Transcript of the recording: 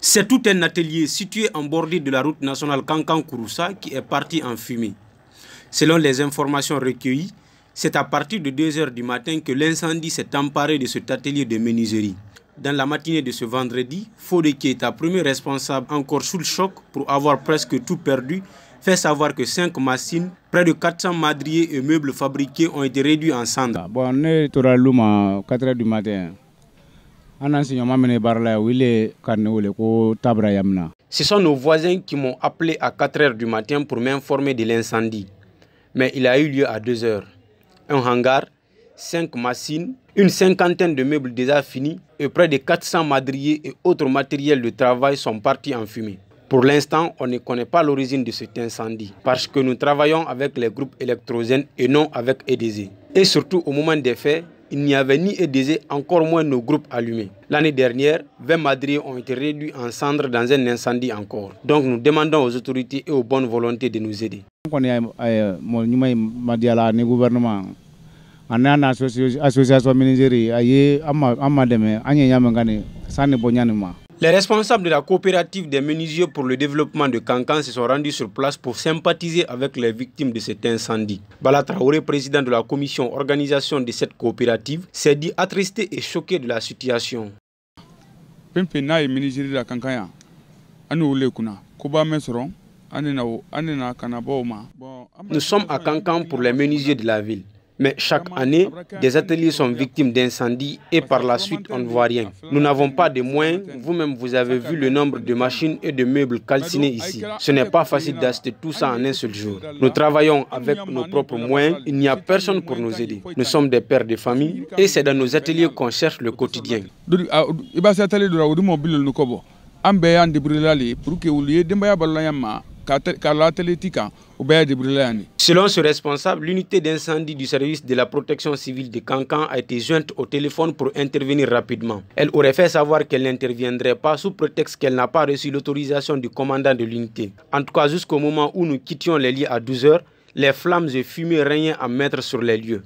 C'est tout un atelier situé en bordure de la route nationale Kankan-Kouroussa qui est parti en fumée. Selon les informations recueillies, c'est à partir de 2h du matin que l'incendie s'est emparé de cet atelier de menuiserie. Dans la matinée de ce vendredi, Fode, qui est un premier responsable encore sous le choc pour avoir presque tout perdu, fait savoir que 5 machines, près de 400 madriers et meubles fabriqués ont été réduits en cendres. Bon, on est à 4h du matin. Ce sont nos voisins qui m'ont appelé à 4 heures du matin pour m'informer de l'incendie. Mais il a eu lieu à 2 heures. Un hangar, 5 machines, une cinquantaine de meubles déjà finis et près de 400 madriers et autres matériels de travail sont partis en fumée. Pour l'instant, on ne connaît pas l'origine de cet incendie parce que nous travaillons avec les groupes électrogènes et non avec EDZ. Et surtout, au moment des faits, il n'y avait ni EDZ, encore moins nos groupes allumés. L'année dernière, 20 madriers ont été réduits en cendres dans un incendie encore. Donc nous demandons aux autorités et aux bonnes volontés de nous aider. Les responsables de la coopérative des menuisiers pour le développement de Kankan se sont rendus sur place pour sympathiser avec les victimes de cet incendie. Bala président de la commission organisation de cette coopérative, s'est dit attristé et choqué de la situation. Nous sommes à Cancan pour les menuisiers de la ville. Mais chaque année, des ateliers sont victimes d'incendies et par la suite, on ne voit rien. Nous n'avons pas de moyens. Vous-même, vous avez vu le nombre de machines et de meubles calcinés ici. Ce n'est pas facile d'acheter tout ça en un seul jour. Nous travaillons avec nos propres moyens. Il n'y a personne pour nous aider. Nous sommes des pères de famille et c'est dans nos ateliers qu'on cherche le quotidien. Ah, car de Selon ce responsable, l'unité d'incendie du service de la protection civile de Cancan a été jointe au téléphone pour intervenir rapidement. Elle aurait fait savoir qu'elle n'interviendrait pas sous prétexte qu'elle n'a pas reçu l'autorisation du commandant de l'unité. En tout cas, jusqu'au moment où nous quittions les lieux à 12h, les flammes et fumées régnaient à mettre sur les lieux.